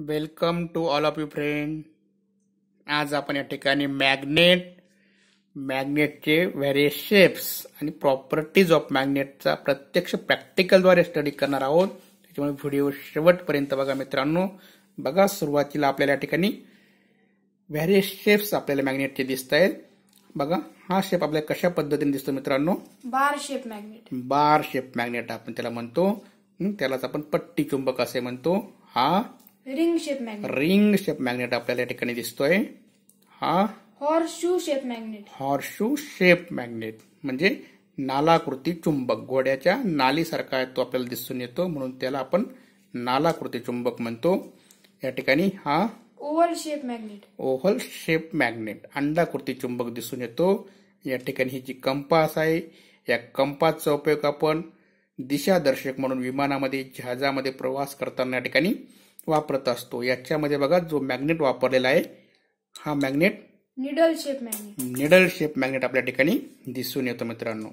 welcome to all of you friend आज आपण या ठिकाणी मॅग्नेट मॅग्नेटचे व्हेरियस शेप्स आणि प्रॉपर्टीज ऑफ मॅग्नेटचा प्रत्यक्ष प्रॅक्टिकलद्वारे स्टडी करणार आहोत त्याच्यामुळे व्हिडिओ शेवटपर्यंत बघा मित्रांनो बघा सुरुवातीला आपल्याला या ठिकाणी व्हेरियस शेप्स आपल्याला मॅग्नेटचे दिसत आहेत बघा हा शेप आपल्याला कशा पद्धतीने दिसतो मित्रांनो bar shape magnet bar shape magnet आपण त्याला म्हणतो त्यालाच आपण पट्टी चुंबक असे म्हणतो हा ring shape magnet ring shape magnet आपल्याला या ठिकाणी दिसतोय हा horseshoe shape magnet horseshoe shape magnet म्हणजे नालाकृती चुंबक घोड्याच्या नालीसारखा तो आपल्याला दिसून येतो म्हणून त्याला आपण नालाकृती चुंबक म्हणतो या ठिकाणी हा oval shape magnet oval shape magnet अंडाकृती चुंबक दिसून येतो या ठिकाणी ही जी कंपास आहे या कंपासचा उपयोग आपण दिशादर्शक म्हणून विमानामध्ये जहाजामध्ये प्रवास करताना या ठिकाणी वापरत असतो याच्यामध्ये बघा जो मॅग्नेट वापरलेला आहे हा magnet needle shape magnet needle shape magnet आपल्या ठिकाणी दिसून येतो मित्रांनो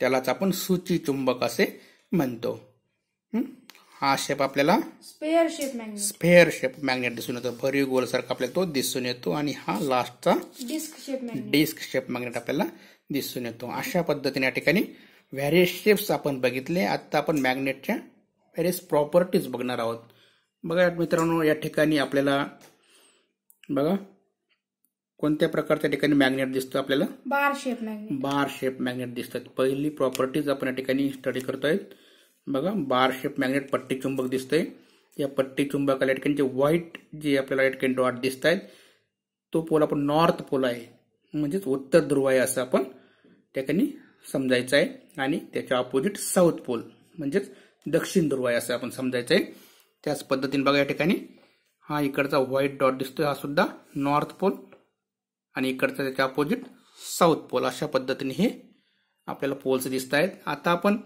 त्यालाच आपण सूची चुंबक असे म्हणतो हा शेप आपल्याला sphere shape magnet sphere shape magnet दिसून येतो भरीव गोल सारखा आपल्याला तो दिसून येतो आणि हा लास्टचा disc shape disc shape magnet आपल्याला दिसून येतो अशा पद्धतीने या ठिकाणी व्हॅरियस शेप्स आपण बघितले आता आपण मॅग्नेटच्या व्हॅरियस प्रॉपर्टीज बघणार आहोत बघा मित्रांनो या ठिकाणी आपल्याला बघा कोणत्या प्रकारच्या ठिकाणी मॅग्नेट दिसतो आपल्याला bar shape magnet bar shape magnet दिसतात पहिली प्रॉपर्टीज आपण या ठिकाणी स्टडी करतोय बघा बार शेप मॅग्नेट पट्टी चुंबक दिसतंय या पट्टी चुंबकाला या ठिकाणी जे व्हाईट जे आपल्याला या ठिकाणी डॉट दिसत आहेत तो पोल आपण नॉर्थ पोल आहे म्हणजेच उत्तर ध्रुव आहे असं आपण त्या ठिकाणी समजायचं आहे आणि त्याच्या ऑपोजिट साऊथ पोल म्हणजेच दक्षिण ध्रुव आहे असं आपण समजायचं आहे त्याच पद्धतीने बघा या ठिकाणी हा इकडचा व्हाईट डॉट दिसतोय हा सुद्धा नॉर्थ पोल आणि इकडचा त्याच्या अपोजिट साऊथ पोल अशा पद्धतीने हे आपल्याला पोल्स दिसत आहेत आता आपण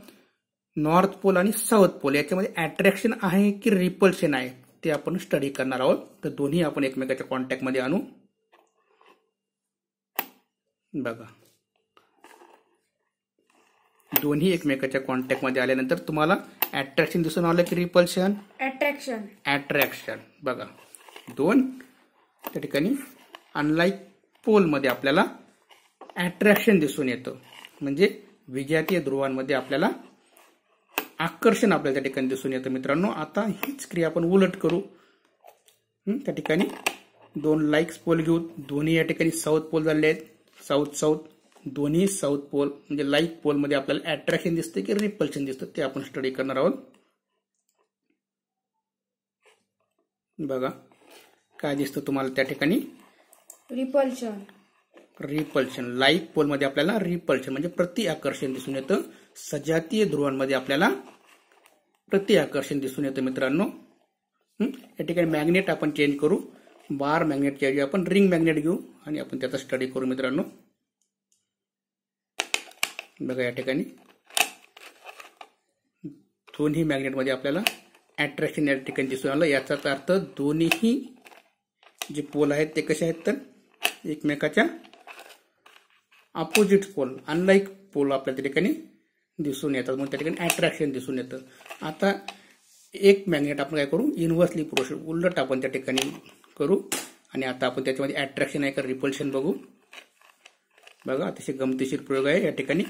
नॉर्थ पोल आणि साऊथ पोल याच्यामध्ये अट्रॅक्शन आहे की रिपल्शन आहे ते आपण स्टडी करणार आहोत तर दोन्ही आपण एकमेकाच्या कॉन्टॅक्टमध्ये आणू बघा दोन्ही एकमेकाच्या कॉन्टॅक्टमध्ये आल्यानंतर तुम्हाला अट्रॅक्शन दिसून आलं की रिपल्शन अट्रॅक्शन अट्रॅक्शन बघा दोन त्या ठिकाणी अनलाईक पोलमध्ये आपल्याला अट्रॅक्शन दिसून येतं म्हणजे विजातीय ध्रुवांमध्ये आपल्याला आकर्षण आपल्याला त्या ठिकाणी दिसून येतं मित्रांनो आता हीच क्रिया आपण उलट करू त्या ठिकाणी दोन लाईक्स पोल घेऊ दोन्ही या ठिकाणी साऊथ पोल झाले आहेत साऊथ साऊथ दोन्ही साऊथ पोल म्हणजे लाईक पोलमध्ये आपल्याला अट्रॅक्शन दिसतं की रिपल्शन दिसतं ते आपण स्टडी करणार आहोत बघा काय दिसतं तुम्हाला त्या ठिकाणी रिपल्शन रिपल्शन लाईक पोलमध्ये आपल्याला रिपल्शन म्हणजे प्रति आकर्षण दिसून येतं सजातीय ध्रुवांमध्ये आपल्याला प्रति आकर्षण दिसून येतं मित्रांनो या ठिकाणी मॅग्नेट आपण चेंज करू बार मॅग्नेट आपण रिंग मॅग्नेट घेऊ आणि आपण त्याचा स्टडी करू मित्रांनो बघा या ठिकाणी दोन्ही मॅग्नेटमध्ये आपल्याला अट्रॅक्शन या ठिकाणी दिसून आलं याचाच अर्थ दोन्हीही जे पोल आहेत ते कसे आहेत तर एकमेकाच्या अपोजिट पोल अनलाईक पोल आपल्या त्या ठिकाणी दिसून येतात म्हणून त्या ठिकाणी अट्रॅक्शन दिसून येतं आता एक मॅग्नेट आपण काय करू इन्व्हर्सली पुरुष उलट आपण त्या ठिकाणी करू आणि आता आपण त्याच्यामध्ये अट्रॅक्शन आहे का रिपल्शन बघू बघा अतिशय गमतीशीर प्रयोग आहे या ठिकाणी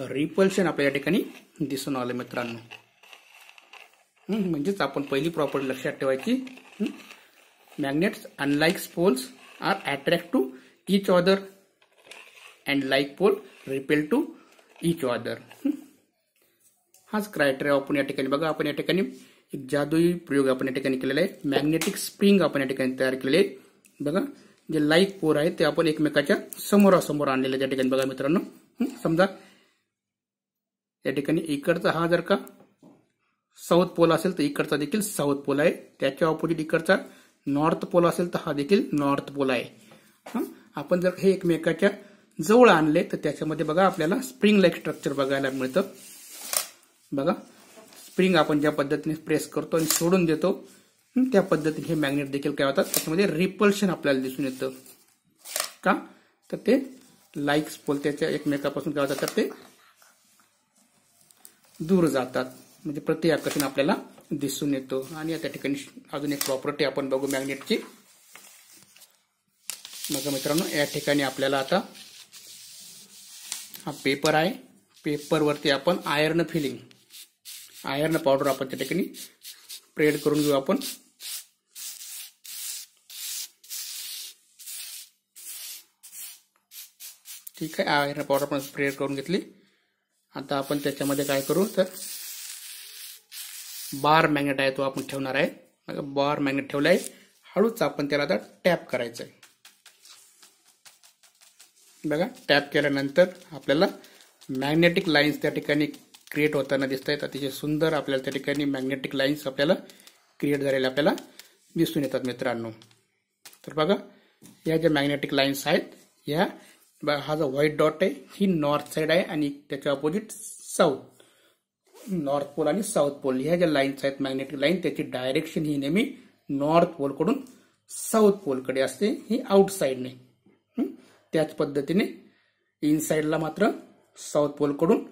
रिपल्शन आपल्या या ठिकाणी दिसून आलं मित्रांनो म्हणजेच आपण पहिली प्रॉपर्टी लक्षात ठेवायची magnets unlike poles are attract to each other and like pole repel to each other हाच क्रायटेरिया आपण या ठिकाणी बघा आपण या ठिकाणी एक जादुई प्रयोग आपण या ठिकाणी केलेला आहे मॅग्नेटिक स्प्रिंग आपण या ठिकाणी तयार केले बघा जे लाईक पोल आहे ते आपण एकमेकाच्या समोरासमोर आणलेले त्या ठिकाणी बघा मित्रांनो समजा या ठिकाणी इकडचा हा जर का साऊथ पोल असेल तर इकडचा देखील साऊथ पोल आहे त्याच्या ऑपोजिट इकडचा नॉर्थ पोल असेल तर हा देखील नॉर्थ पोल आहे आपण जर हे एकमेकाच्या जवळ आणले तर त्याच्यामध्ये बघा आपल्याला स्प्रिंग लाईक स्ट्रक्चर बघायला मिळतं बघा स्प्रिंग आपण ज्या पद्धतीने प्रेस करतो आणि सोडून देतो त्या पद्धतीने हे मॅग्नेट देखील काय होतात त्याच्यामध्ये रिपल्शन आपल्याला दिसून येतं का तर ते लाईक्स पोल त्याच्या एकमेकापासून काय होतात तर ते दूर जातात म्हणजे आकर्षण आपल्याला दिसून येतो आणि त्या ठिकाणी अजून एक प्रॉपर्टी आपण बघू मॅग्नेटची मग मित्रांनो या ठिकाणी आपल्याला आता हा पेपर आहे पेपरवरती आपण आयर्न फिलिंग आयर्न पावडर आपण त्या ठिकाणी स्प्रेड करून घेऊ आपण ठीक आहे आयर्न पावडर आपण स्प्रेड करून घेतली आता आपण त्याच्यामध्ये काय करू तर बार मॅग्नेट आहे तो आपण ठेवणार आहे बार मॅग्नेट ठेवला आहे हळूच आपण त्याला आता टॅप करायचं आहे बघा टॅप केल्यानंतर आपल्याला मॅग्नेटिक लाईन्स त्या ठिकाणी क्रिएट होताना दिसत आहेत अतिशय सुंदर आपल्याला त्या ठिकाणी मॅग्नेटिक लाईन्स आपल्याला क्रिएट झालेल्या आपल्याला दिसून येतात मित्रांनो तर बघा या ज्या मॅग्नेटिक लाईन्स आहेत या हा जो व्हाईट डॉट आहे ही नॉर्थ साइड आहे आणि त्याच्या ऑपोजिट साऊथ नॉर्थ पोल आणि साऊथ पोल ह्या ज्या लाईन्स आहेत मॅग्नेटिक लाईन त्याची डायरेक्शन ही नेहमी नॉर्थ पोलकडून साऊथ पोलकडे असते ही आउट ने त्याच पद्धतीने इन मात्र साऊथ पोलकडून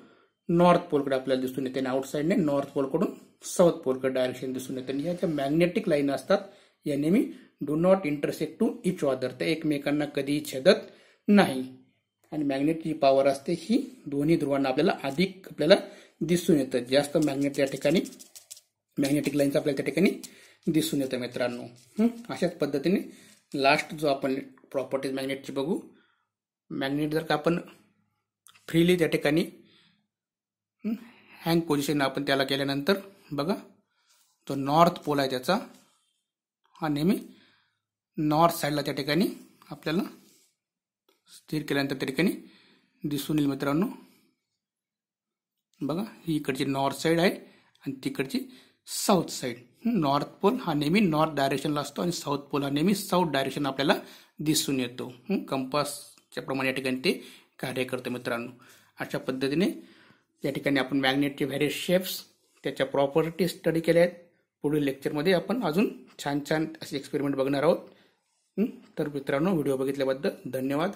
नॉर्थ पोलकडे आपल्याला दिसून येते आणि आउट नॉर्थ पोलकडून साऊथ पोलकडे डायरेक्शन दिसून येते आणि ह्या ज्या मॅग्नेटिक लाईन असतात या नेहमी do not intersect to each other ते एकमेकांना कधीही छेदत नाही आणि मॅग्नेटची पॉवर असते ही दोन्ही ध्रुवांना आपल्याला अधिक आपल्याला दिसून येतं जास्त मॅग्नेट या ठिकाणी मॅग्नेटिक लाईन्स आपल्याला त्या ठिकाणी दिसून येतं मित्रांनो अशाच पद्धतीने लास्ट जो आपण प्रॉपर्टीज मॅग्नेटची बघू मॅग्नेट जर का आपण फ्रीली त्या ठिकाणी हँग पोझिशन आपण त्याला केल्यानंतर बघा जो नॉर्थ पोल आहे त्याचा हा नेहमी नॉर्थ साईडला त्या ठिकाणी आपल्याला स्थिर केल्यानंतर त्या ठिकाणी दिसून येईल मित्रांनो बघा ही इकडची नॉर्थ साईड आहे आणि तिकडची साऊथ साईड नॉर्थ पोल हा नेहमी नॉर्थ डायरेक्शनला असतो आणि साऊथ पोल हा नेहमी साऊथ डायरेक्शन आपल्याला दिसून येतो कंपासच्या प्रमाणे या ठिकाणी ते कार्य करते मित्रांनो अशा पद्धतीने या ठिकाणी आपण मॅग्नेटचे व्हॅरियस शेप्स त्याच्या प्रॉपर्टी स्टडी केल्या आहेत पुढील लेक्चरमध्ये आपण अजून छान छान असे एक्सपेरिमेंट बघणार आहोत तर मित्रांनो व्हिडिओ बघितल्याबद्दल धन्यवाद